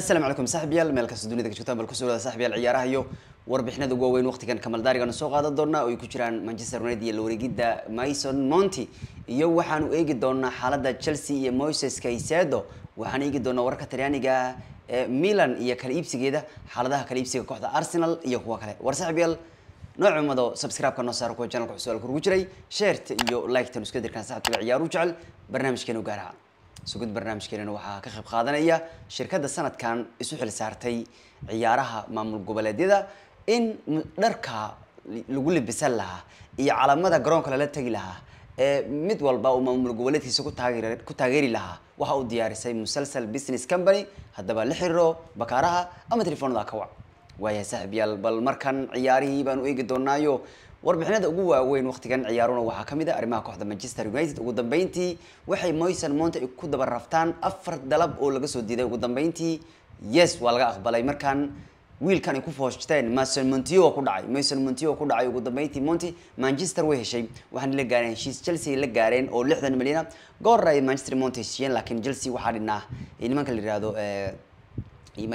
asalaamu calaykum saaxiibyaal meel kasta dunida ka joogtaan bal kusoo wada saaxiibyaal ciyaaraha iyo warbixinada ugu waweyn waqtigan kamaldaarigaanu soo qaadan doonaa oo ay ku jiraan manchester united iyo lawareegidda mison monty iyo waxaanu eegi doonaa xaaladda chelsea iyo moises kaisedo waxaan eegi doonaa wararka talyaaniga milan iyo kala iibsigeeda xaaladaha kala iibsiga kooxda arsenal iyo kuwa kale war saaxiibyaal noocumado subscribe-ka noo saaro kuwa channelka xusual kurgu jiray sheerta iyo like-tan isku dirkaan saaxibkiga ciyaaru jecel barnaamijkeenu gaaraha sugid barnaamijkeenan waxaa ka qayb qaadanaya shirkadda sanadkan isu xil saartay ciyaaraha maamul goboleedyada in dharka lagu libisan lahaa iyo calamada garoonka lala tegi lahaa ee mid walba uu maamul goboleedkiisa kutaageer ku taageeri lahaa waxa uu diyaarisay musalsal business company haddaba la xiriiro bakaaraha ama telefoonada kawac waayahay saaxiib bal markan ciyaarihii baan u eegi doonaayo warbixinada ugu waaweyn wakhtigan ciyaaruna waxaa ka mid a ah arrimaha kooxda manchester united ugu dambeyntii waxay moyson ay ku daba afar dalab oo laga soo diiday ugu dambeyntii yes waa laga aqbalay markaan wiilkan ay ku foosteen mason montio ku dhacay mason montio ku dhacay ugu dambeyntii monti manchester way heshay waxaana la gaareen heshiis chelsea la gaareen oo lixdan milyan ah goor ay manchester monte heshiiyeen laakiin chelsea waxaa dhinaa nimanka la yihahdo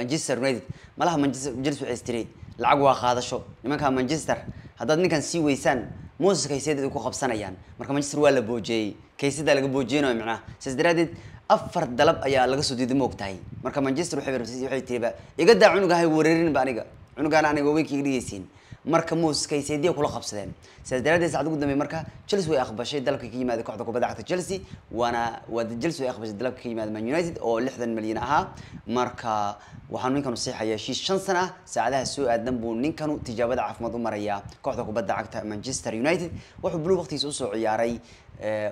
manchester united malaha manchester chelsea waxay istiri lacag waa qaadasho nimanka manchester haddaad ninkan sii weysaan moses kaysiyadeed ay ku qabsanayaan marka manchester waa la boojeeyey kaysadaa laga boojeynayo macnaha sidaas daraaddeed afar dalab ayaa laga soo diiday moog tahay marka manchester waxay waxay tiriba iga daa cunugahay wareerinba aniga cunugaana aniga waaweyn iga dhigaysiin marka muuska ay seediya kula qabsadeen sidaas daraaddeed saacad ugu dambeey marka Chelsea way aqbashay dalabka ka yimaada kooxda kubadda cagta Chelsea waana waa Chelsea way aqbashay dalabka ka yimaada Man United oo lixdan milyan ahaa marka waxaan ninkanu siixayaa shiis shan sano ah saacadaha soo aadan buu ninkanu tijaabada caafimaad u marayaa kooxda kubadda cagta Manchester United wuxuu buluug waqtigiisa usoo ciyaaray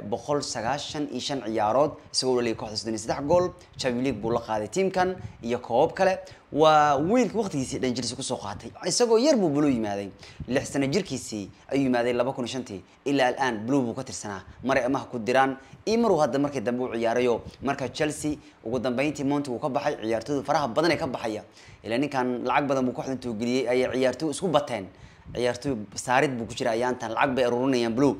boqol sagaashan iyo shan ciyaarood isagoo dhaliyay kooxda soddon iyo saddex gool champion league buu la qaaday tiamkan iyo koobab kale waa weynka waqtigiisii dhan Chelsea qaatay isagoo yar buu buluug yimaaday lix sano jirkiisii ayuu yimaaday shantii ilaa aan buluug buu ka tirsanaa maray amaha ku diraan imar hadda markii dambe u ciyaarayo marka Chelsea ugu dambeyntii Monty uu ka baxay ciyaartooyda faraha badan ka baxaya ilaa ninkan lacag badan buu kooxda intuu geliyay ay isku bateen ciyaartooy saarid buu ku jiray ayaantan lacag bay aruurinayaan blu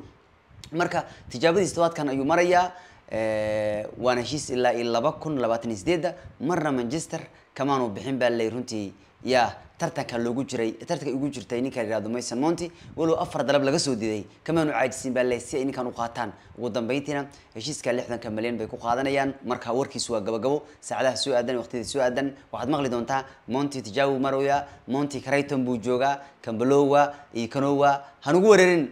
marka tijaabadii tobaadkan ayuu marayaa eh, waana heshiis ilaa iyo laba kun labaatan iyo sideedda marna manchester kamaanu bixin baa lay runtii ya tartanka loogu jiray tartanka ugu jirtay ninka yihahdo mason monty walow afar dalab laga soo diiday kamaanu caajisin baa lay si ay ninkan u qaataan ugu dambeyntiina heshiiska lixdanka milyan bay ku qaadanayaan marka warkiisu waa gabagabo saacadaha soo aadan waqtiyada soo aadan waxaad maqli doontaa monty tijaabo maroya monty cariton buu joogaa cambelowa iyo canowa hanugu wereerin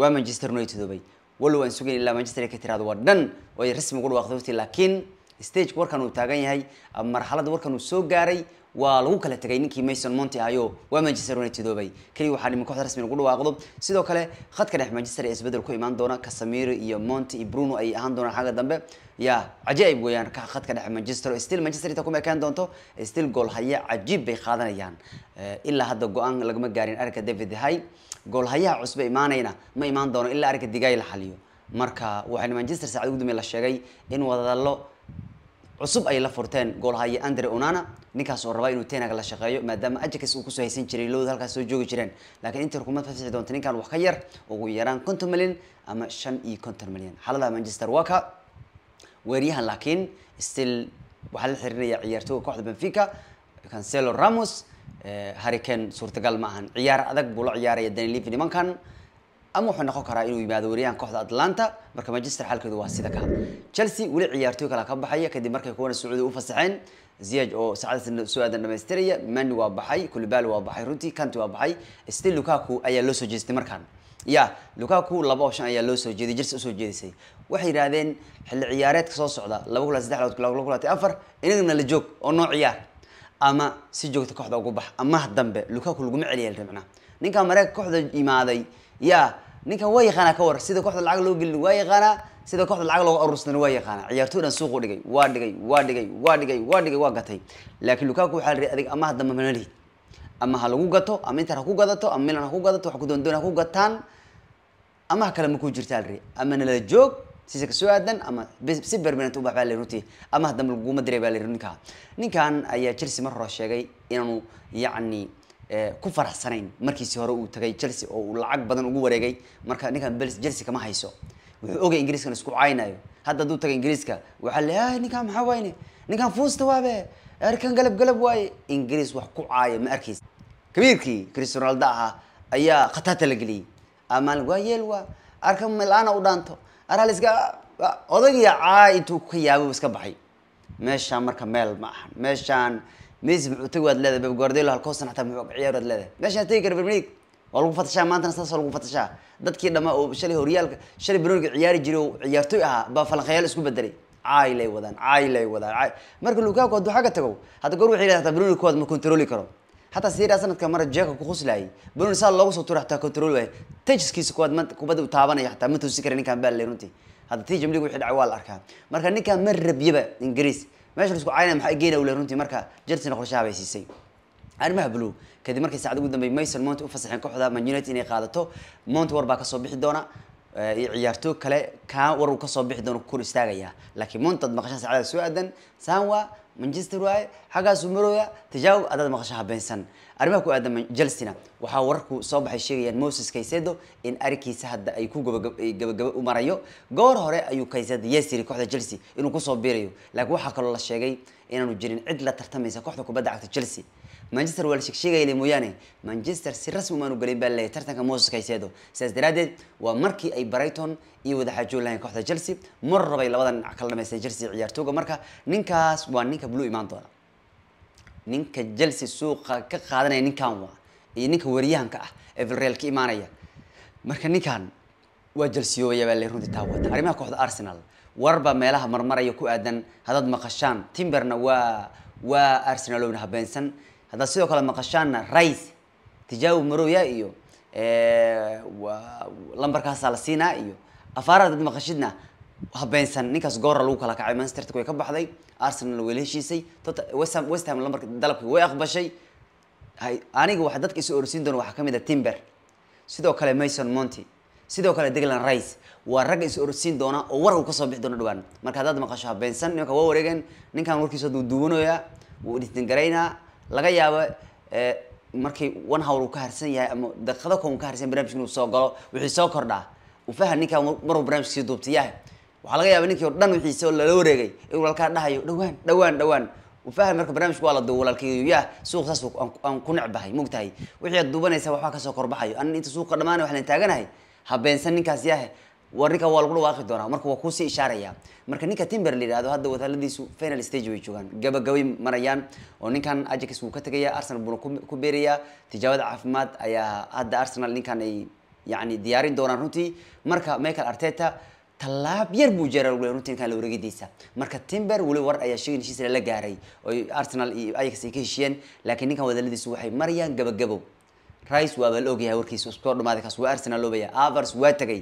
waa manchester united oobay walow aan sugayn ilaa manchester ka tiraado waa dhan oo ay rasmi ugu dhawaaqday laakiin stageka warkan uu taagan yahay ama marxaladda warkan uu soo gaaray waa lagu kala tegay ninkii mason monty ayo waa manchester united keliya waxaa dhiman kooxda rasmi lagu dhawaaqdo sidoo kale khadka dhex manchester ee isbedel ku imaan doona casamiro iyo monty iyo bruno ay ahaan doonaan xagga dambe ya cajaa'ib weeyaan khadka dhex manchester oo still manchester ita kuma ekaan doonto still gool cajiib bay qaadanayaan ilaa hadda go-aan lagama gaarin arka david hay goolhayaha cusbe imaanayna ma imaan doono ilaa arrinka digaay la xaliyo marka waxaana manchester saacad ugu dambeyn la sheegay in wadadalo cusub ay la furteen goolhaye andre onana ninkaas oo rabaa inuu tenag la shaqeeyo maadaama ajax uu kusoo haysan jiray lowda halkaas soo joogi jireen laakiin interku ma fafixi doonta ninkan wax ka yar ugu yaraan konton milyan ama shan iyo konton milyan xaaladaha manchester waka weeryahan laakiin still waxaa la xirinaya ciyaartooga kooxda benfica cancelo ramos Eh, hurricane suurtagal ma ahan ciyaar adag buu la ciyaaraya danilivi nimankan ama wuxuu noqon karaa inuu yimaado wariyaan kooxda atlanta marka manchester xalkeedu waa sida kaa chelsea weli ciyaartooy kale ka baxaya kadib markay kuwana sacuudi u fasaxeen ziyaj oo saacadaas soo aadan dhamaystiraya mani waa baxay kulibali waa baxay runtii kanti waa baxay still lukaku ayaa loo soo jeestay markaan ya lukaku laba oo shan ayaa loo soo jeeday jelse usoo jeedisay waxay yidhaahdeen xilli ciyaareedka soo socda laba kula saddex lood kula kulatay afar inagana la joog oo noo ciyaar ama si joogta kooxda ugu bax amaah dambe lukaku laguma celiyel manaha ninka mareykanka kooxda imaaday ya ninkan waa yaqaanaa ka war sida kooxda lacag loo gelin waa yaqaanaa sida kooxda lacag looga aruursan waa yaqaanaa ciyaartoy dhan suuqu dhigay waa dhigay waa dhigay waa dhigay waa dhigay waa gatay laakiin lukaku waxaa la adig amaah dambe mana lihid ama ha lagu gato ama inter ha ku gadato ama milan ha ku gadato wax ku doondoon ha ku gataan ama kale ma ku jirtaa la ama nala joog siisa kasoo aadan ama si permanent u baa runtii ama dambe laguma diray baa layiri ninkaa ninkan ayaa chelsea mar hore sheegay inaanu yacni ku faraxsanayn markiisi hore uu tagay chelsea oo uu lacag badan ugu wareegay marka ninkan chelsea kama hayso wuxuu ogay ingiriiskan isku caynayo hadda hadduu tagay ingiriiska waxaa le ah ninkaan maxaa wayne ninkaan fuusta waabe arkan galab galab waaye ingiriis wax ku caayo ma arkaysa kabiirkii cristiano ronaldo ahaa ayaa khataarta la geliyey amal waa yeel waa arkan milaana u dhaanto araa laska odagii caa intuu ka yaabo iska baxay meeshaan marka meel ma ahan meeshaan messi muxuu tagi waad leedahay bab guardiola halkoosan xataa muxuu leedahay meeshaan tegi kara premier waa lagu fatashaa maantana saas waa lagu fatashaa dadkii dhamma oo shalay horyaalka shalay premier ciyaari jiray oo ciyaartoy ahaa baa falanqeeyaal isku bedelay caay lay wadaan caay lay wadaan marka lukaku hadduu xagga tago hadda goor waxay leedahay hataa premier ma controli karo حتى سيرا سنة كمرة جاك وخص لاي بنون سال الله وصوت راح تكنترول وين تجس كيس كواد ما كوبد تعبان يا حتى متو سكر نكان بال ليرنتي هذا تيجي ملي واحد عوال أركان مركا نكان مر بيبا إنجليز ماشي لسكو عينا محق جينا ولا رنتي مركا جرت نخرج شعبي سيسي arrimaha blu kadib markay saacad ugu dambey mayson mont u fasaxeen kooxda man united inay qaadato mont war baa kasoo bixi doona eh, iyo ciyaartoo kale kaa war uu kasoo bixi doona kur istaagaya laakiin mont ad maqashaan soo aadan sanwa manchester waay xaggaasu marooya tajaawo adaad maqasha habeynsan arrimaha ku aadan chelsena waxaa wararku soo baxay sheegayaan moses kaysedo in arikiisa hadda ay ku gabagaba u marayo goor hore ayuu kaysedo yeesiri kooxda chelsea inuu kusoo biirayo laakiin waxaa kaloo la sheegay inaanu jirin cid la tartamaysa kooxda kubadda cagta chelsea manchester wal shigshiigayda mooyaane manchester si rasmi umaanu gelin baa leeyahay tartanka moses kayseedo sidaas daraaddeed waa markii ay brighton iyo wada xaajoon lahayn kooxda chelsea mar rabay labadan dhinac kala dhamaystay chelsea ciyaartooga marka ninkaas waa ninka blue imaan doona ninka chelsea suuqa ka qaadanaya ninkan waa iyo ninka wariyahanka ah ee vilreal ka imaanaya marka ninkan waa jelsiyoobaya baa le runtii taawata arrimaha kooxda arsenal warba meelaha marmaraya ku aadan hadaad maqashaan timberna waa waa arsenal habeensan haddaad sidoo kale maqashaanna rice tijaabo marowya iyo lambarkaasaa la siinaa iyo afaar haddaad maqashidna habeensan ninkaas goora lagu kala kacay manchesterk way ka baxday arsenal wayla heshiisay tota, west lambarka dalabkii way aqbashay aniga waxa dadka isu orsiin doona waxaa kamid a timber sidoo kale mason monty sidoo kale degland rice waa ragga is orosiin doona oo war uu kasoo bixi doono dhawaan marka haddaad maqasho habeensan nimanka waa wareegeen ninkan warkiisa aduu duwanoyaa wuu dhisdangaraynaa laga yaabo eh, markii one howl uu ka harsan yahay ama daqiiqado kon uu ka harsan barnamijka inuu soo galo wixii soo kordhaa ufaha ninkaa maruu barnamijka sii duubtayahay waxaa laga yaaba ninkii o dhan wixiise oo lala wareegay inuu halkaa dhahayo dhawaan dhawaan dhawaan ufahan marka barnamijka waa la duuba walaalkayyaa suuq saas aan ku necbahay mogtahay wixii aad duubanaysa waxbaa kasoo korbaxayo anan inta suuqa dhamaanay wax lan taaganahay habeensan ninkaas yahe ninka waa lagu dhawaaqi doonaa marka waa kuusii ishaaraya marka ninka timber la yihahdo hadda wadahadladiisu final stage way joogaan gabagabay marayaan oo ninkan ajax wuu ka tegaya arsenal buna ku beerayaa tijaabada caafimaad ayaa hadda arsenal ninkan ay yani diyaarin doonaan runtii marka michael arteta talaab yar buu jeeraa lagule runtii ninkan lawregidiisa marka timber weli war ayaa sheegin heshiis lala gaaray oo arsenal iyo ajax ay ka heshiyeen laakiin ninkan wadahadladiisu waxay marayaan gabagabow rice waaba la ogyahay warkiisa isku dhamaaday kaas waa arsenal loobaya avars waa tegay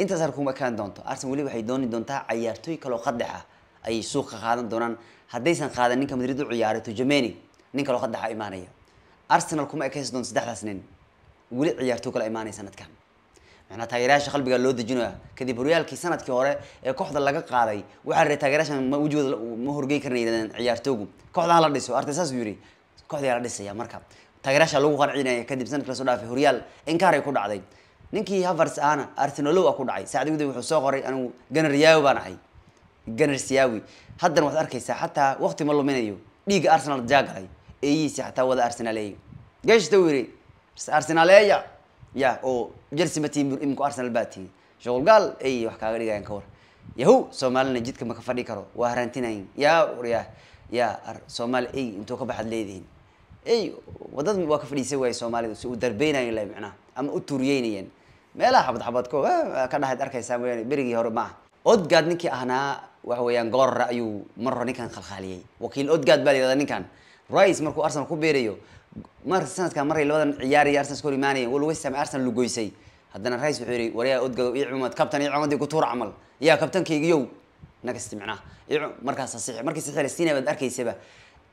intaas harkuma kaan doonto arsenal weli waxay dooni doontaa cayaartooy kaloo qadex ah ayay suuqa qaadan doonaan haddaysan qaadan ninka madrid u ciyaaray tujameni nin kaloo qadexa imaanaya arsenal kuma ekaysi doonto saddexdaas nin weli ciyaartooy kale imaanaya sanadkan macnaa taageerayaasha qalbigaa loo dejinaya kadib horyaalkii sanadkii hore ee kooxda laga qaaday waxaa la taageerayaashan ma ma horgey karna yidhahdeen ciyaartoogu kooxdan la dhiso arta saasuu yidhi kooxdaa la dhisaya marka taageerayaasha lagu qanciinaya kadib sanadkii lasoo dhaafay horyaal inkaar ku dhacday ninkii havars ahna arsenalow a ku dhacay saacdawda wuxuu soo qoray anigu ganar yaawi baan ahay ganar siyawi haddana waxaad arkaysaa xataa wakti ma luminayo dhiigga arsenal jaagalay eeyihiisi xataa wada arsenaleeya geeshta uu arsenaleeya ya oo jersey ma tihin iminku arsenal baa tihin shuqul gaal ay wax kaaga dhigayaan ka war yahu soomaalina jidka maka fadhi karo waa harantinayeen yaa ya ya soomaali ey intuu ka baxaad leedihiin ey wadad waa ka fadhiisan waayey soomaalida si u darbeynayeen la micnaha ama u tuuriyeynayeen meelaha xabadxabadko eh, ka dhahayd arkaysaa mooyaane berigii hore maaha odgaad ninkii ahnaa waxa weeyaan goorara ayuu mar hore ninkan khalkhaliyey wakiil odgaad baa la yihahdaa ninkan rice markuu arsenal ku beerayo mar sanadkan maray labadan ciyaariya arsenal iskor imaanayeen wal westham arsenal lugoysay haddana rice wuxuu yidhi waryaa odgado ii cumad kabtan ii cumadii ku tuur camal yaa kabtankaygiyow nagasti micnaha markaas sasiix markii saxiix la baad arkaysaba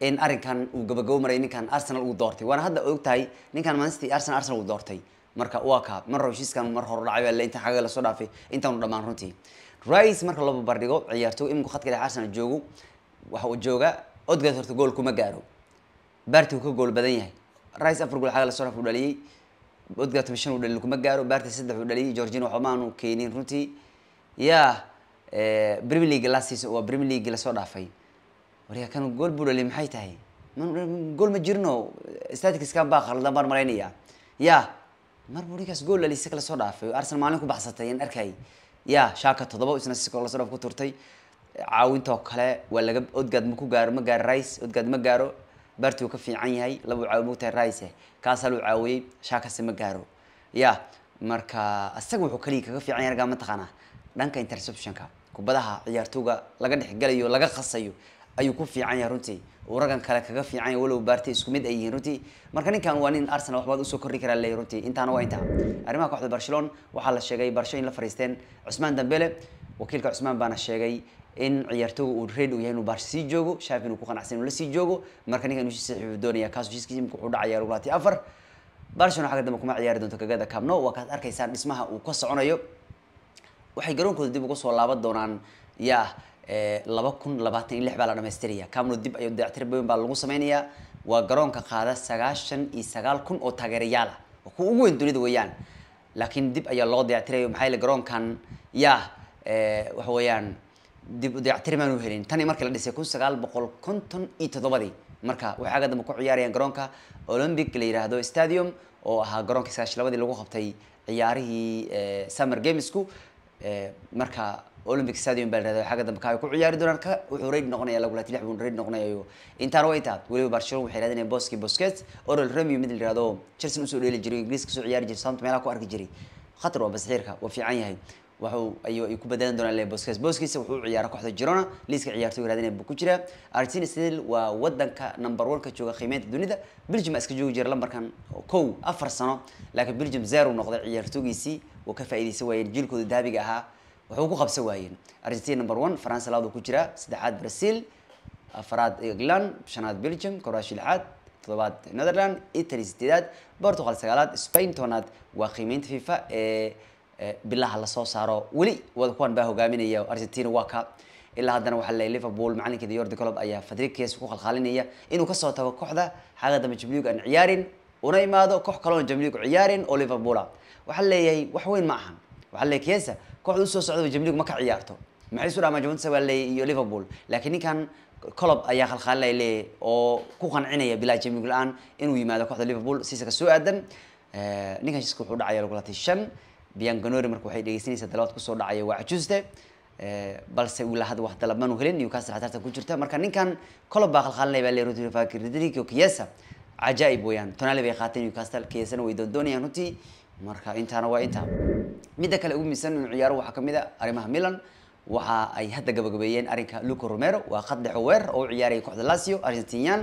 in arrinkan uu gabagabo maray ninkan arsenal uu doortay waana hadda ogtahay tahay ninkan mancity arsenal arsenal uu doortay marka waa kaa mar hawshiiskan mar horu dhacay baa intaan xagga lasoo dhaafay intaanu dhammaan runtii rice marka la barbardhigo ciyaartooy iminku khadka dhexe arsenal joogo waxa uu joogaa odgaas horta gool kuma gaaro baarti ka gool badan yahay rice afar gool xagga lasoo dhaaf uu dhaliyey odgaas shan uu dhaliyey kuma gaaro baarti saddex uu dhaliyey georgina waxba keenin runtii yaa eh, premier league last season waa premier league lasoo dhaafay waryaa kan gool buu dhaliyey maxay tahay gool ma jirno staticska baa khaldan baan malaynayaa yaa mar burigaas gool lalisa kala soo dhaafay oo Arsenal maalin ku baxsatay in arkay ya shaaka todoba isna si kala soo dhaaf ku turtay caawinta kale waa laga odgaad ma ku gaaro ma gaaro Rice odgaad ma gaaro bartu ka fiican yahay labu caawimo tay Rice eh. kaasal uu caawiyey shaakase ma gaaro ya marka isaga wuxuu kaliya kaga fiican yahay gama taqana dhanka interceptionka kubadaha ciyaartooga laga dhexgalayo laga qasayo ayuu ku fiican yahay runtii uu raggan kale kaga fiican yahay walow baartay isku mid ay yihiin runtii marka ninkan waa nin arsenal waxbaad usoo kordhi karaa leeyahay runtii intaana waa intaa arrimaha kooxda barcelona waxaa la sheegay barsho in la fariisteen cusmaan dambele wakiilka cusmaan baana sheegay in ciyaartooga uu red uu yahay inuu baarsho sii joogo shaafi inuu ku qanacsan inuu la sii joogo marka ninkan heshiisa wuxuu doonaya kaas heshiiskiisa imka wuxuu dhacayaa ugu afar barcelona xagga dambe kuma ciyaari doonto kagada kabno waa kaad arkaysaan dhismaha uu ka soconayo waxay garoonkooda dib uga soo laaban doonaan yaa laba kun labaatan iyo lix baa la dhamaystiraya kamlo dib ayo dayactir baweyn baa lagu sameynayaa waa garoonka qaada sagaashan iyo sagaal kun oo taageerayaal ah waa kuwa ugu weyn dunida weeyaan laakiin dib ayaa loo dayactiraya maxaa yeele garoonkan yaa waxa weeyaan dib dayactir maanu helin tan iyo markii la dhisay kun sagaal boqol konton iyo toddobadii marka waxay aga dambe ku ciyaarayaan garoonka olympic la yidhaahdo stadium oo ahaa garoonka sagaashi labadii lagu qabtay ciyaarihii summer gamesku marka olympic stadium baa dhahdaa xagga dambe kaay ku ciyaari doonaan ka wuxuu raid noqonayaa lagula tilix buu raid noqonayayo intaan way taad waliba barcelona waxay raadinayaan boski busquets orel remy mid la yiraahdo chelsea usoo dheeli jiray ingiriiska soo ciyaari jiray sound meelaha ku arki jiray khatar waa basxiirka waa fiican yahay wuxuu ayuu ay ku badaan doonaan lee Busquets Busquets wuxuu ciyaar kooxda Girona liiska ciyaartooyda raadinaya buu ku jiraa Argentina sidii waa wadanka number 1 ka jooga qiimeynta dunida Belgium iska joogi jira lambarkan koow afar sano laakiin Belgium zero noqday ciyaartooygiisii oo ka faa'iideysay waayeen jiilkooda daabiga ahaa wuxuu ku qabsan waayeen argentina number one france laadu ku jiraa saddexaad brazil afaraad england shanaad belgium croatia lixaad netherland italy sideedaad portugal sagaalaad spain toonaad waa qiimeynta fifa ee bilaha lasoo saaro weli wada kuwan baa hogaaminaya argentina waa ilaa haddana waxaa leeyahay liverpool macalinkeeda yordi colob ayaa fadrikiis ku khalkhalinaya inuu kasoo tago kooxda xaaga dambe jamliug aan ciyaarin una imaado koox kaloon jamliug ciyaarin oo liverpool ah. waxaa leeyahay wax weyn ma ahan waxaa leeyahay kiesa kooxda usoo socdaba jamligu ma ka ciyaarto maxay isu dhamaan juventus waa leeyay iyo liverpool laakiin ninkan colob ayaa khalkhaalilay leeyay oo ku qancinaya bilaa jamlig la-aan inuu yimaado kooxda liverpool siisa ka soo aadan eh, ninkan shiiska wuxuu dhacaya lagulaatay shan bianganori marka waxay dhegeysanaysaa dalawaad kusoo dhacaya waa cajuuste eh, balse uu lahad wax dalabmanu helin newcastle xatartan ku jirta marka ninkan colob baa khalkhaalinaya baa leeyay rodrigo rodrigo kiesa cajaa'ib weeyaan tonali bay qaateen newcastle kiesana way doondoonayaan runtii marka intaana waa intaa midda kale ugu miisan in ciyaaro waxaa kamid a arrimaha milan waxa ay hadda gabagabeeyeen arrinka luco romero waa khad dhex weer oo u ciyaarayay kooxda lazio argentinyan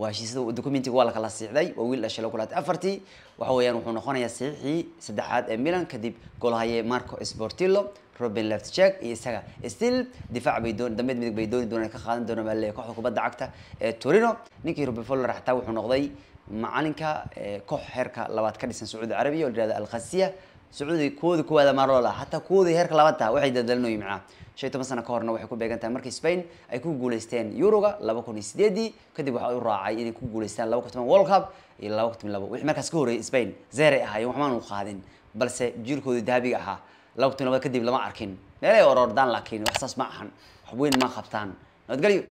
waa heshiisada documentiga waa lakala siixday waa wiil dhashay loo afartii waxa weeyaan wuxuu noqonayaa saxiixii saddexaad ee milan kadib golhaye marco sportillo robin leftchek iyo isaga still difaac bay doon dambeed midig bay dooni doonaan ka qaadan doona kooxda kubadda cagta ee torino ninkii ruben foller xataa wuxuu noqday macalinka koox heerka labaad ka dhisan sacuudi carabiya oo layihahdo alkhasiya sacuudi kuwoodii kuwaada maarloola hataa kuwoodii heerka labaad taha waxay dadalinoyi macnaha shan toban sana ka horna waxay ku beegan tahay markii spain ay ku guuleysteen yuroga laba kun iyo sideedii kadib waxaa u raacay inay ku guuleystaan laba kun world cup iyo laba kun toban wixii markaas ka horreeyay spain zeer ay ahaayeen waxmaanu qaadin balse jiilkoodii dahabiga ahaa laba kun toban kadib lama arkin meelay oroordaan laakiin wax saas ma ahan wax ma qabtaan nabadgelyo